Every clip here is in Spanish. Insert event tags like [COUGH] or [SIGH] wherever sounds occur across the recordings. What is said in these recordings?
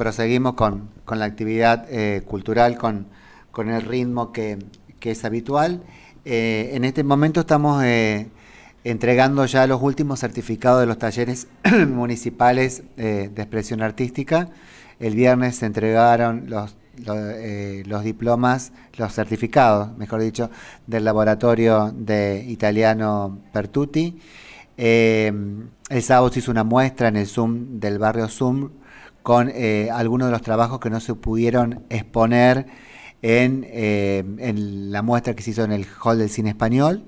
proseguimos con, la actividad eh, cultural, con, el ritmo que, es habitual. Eh, en este momento estamos eh, entregando ya los últimos certificados de los talleres [CLEARS THROAT] municipales de expresión artística. El viernes se entregaron los, los, diplomas, los certificados, mejor dicho, del laboratorio de italiano Pertuti. el sábado se hizo una muestra en el Zoom del barrio Zoom con eh, algunos de los trabajos que no se pudieron exponer eh, en, la muestra que se hizo en el Hall del Cine Español,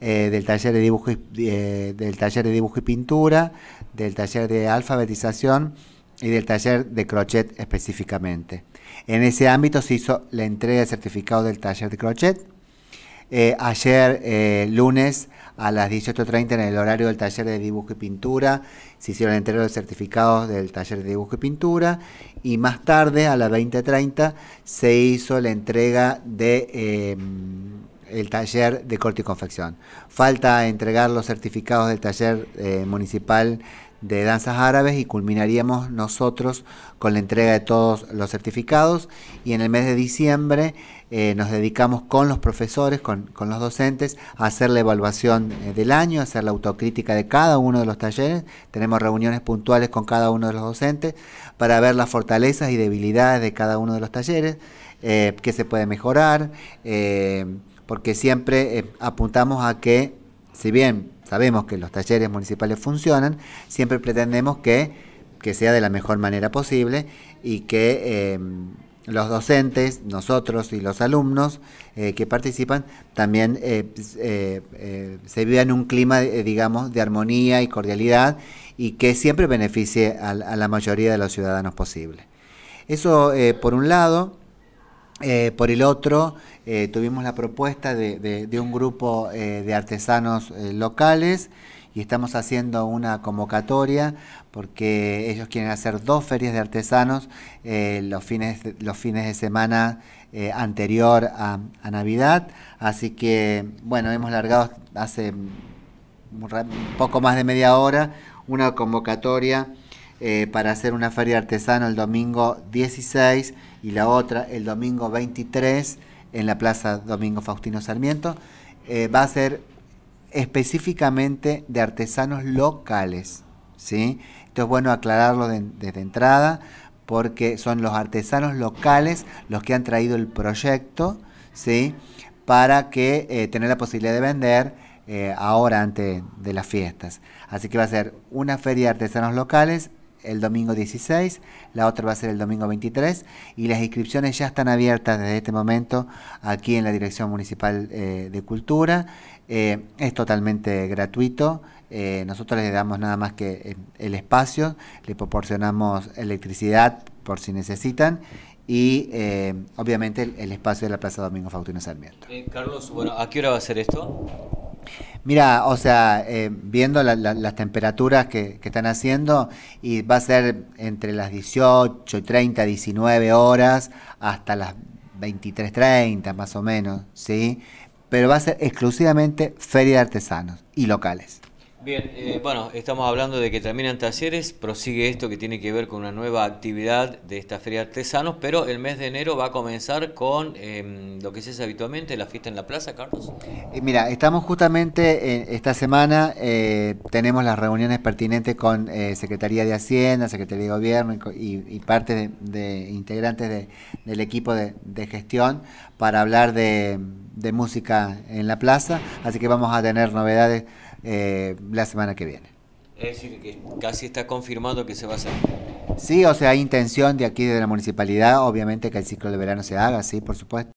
eh, del, taller de dibujo y, del taller de dibujo y pintura, del taller de alfabetización y del taller de crochet específicamente. En ese ámbito se hizo la entrega de certificado del taller de crochet, eh, ayer, eh, lunes, a las 18.30 en el horario del taller de dibujo y pintura, se hicieron entrega de certificados del taller de dibujo y pintura, y más tarde, a las 20.30, se hizo la entrega de... Eh, el taller de corte y confección. Falta entregar los certificados del taller municipal de danzas árabes y culminaríamos nosotros con la entrega de todos los certificados y en el mes de diciembre eh, nos dedicamos con los profesores, con, los docentes, a hacer la evaluación eh, del año, hacer la autocrítica de cada uno de los talleres. Tenemos reuniones puntuales con cada uno de los docentes para ver las fortalezas y debilidades de cada uno de los talleres, eh, qué se puede mejorar, porque siempre apuntamos a que si bien sabemos que los talleres municipales funcionan, siempre pretendemos que, sea de la mejor manera posible y que em, los docentes, nosotros y los alumnos eh, que participan también eh, eh, se se en un clima, digamos, de armonía y cordialidad y que siempre beneficie a, a la mayoría de los ciudadanos posible. Eso por un lado. por el otro, eh, tuvimos la propuesta de, un grupo eh, de artesanos eh, locales y estamos haciendo una convocatoria porque ellos quieren hacer dos ferias de artesanos los, fines, los fines de semana anterior a, Navidad. Así que, bueno, hemos largado hace poco más de media hora una convocatoria para hacer una feria artesanos el domingo 16 y la otra el domingo 23 en la Plaza Domingo Faustino Sarmiento. Eh, va a ser específicamente de artesanos locales, ¿sí? Esto es bueno aclararlo desde entrada porque son los artesanos locales los que han traído el proyecto, ¿sí? Para que eh, tener la posibilidad de vender eh, ahora antes de las fiestas. Así que va a ser una feria de artesanos locales el domingo 16, la otra va a ser el domingo 23 y las inscripciones ya están abiertas desde este momento aquí en la Dirección Municipal eh, de Cultura. Eh, es totalmente gratuito, eh, nosotros le damos nada más que el espacio, le proporcionamos electricidad por si necesitan y obviamente el, espacio de la Plaza Domingo Faustino Sarmiento. Carlos, bueno, ¿a qué hora va a ser esto? Mira, o sea, eh, viendo las temperaturas que, están haciendo, y va a ser entre las 18 y 30, 19 horas hasta las 23.30 más o menos, ¿sí? Pero va a ser exclusivamente feria de artesanos y locales. Bien, eh, bueno, estamos hablando de que terminan talleres, prosigue esto que tiene que ver con una nueva actividad de esta Feria de Artesanos, pero el mes de enero va a comenzar con em, lo que se hace habitualmente, la fiesta en la plaza, Carlos. Eh, mira, estamos justamente esta semana, eh, tenemos las reuniones pertinentes con Secretaría de Hacienda, Secretaría de Gobierno y, parte de, integrantes del equipo de, de, gestión para hablar de música en la plaza, así que vamos a tener novedades eh, la semana que viene. Es decir, que casi está confirmado que se va a hacer. Sí, o sea, hay intención de aquí, de la municipalidad, obviamente que el ciclo de verano se haga, sí, por supuesto.